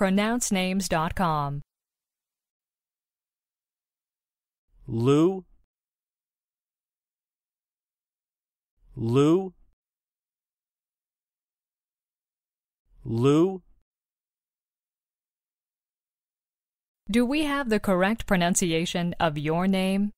pronouncenames.com. Lou Lou Lou Do we have the correct pronunciation of your name?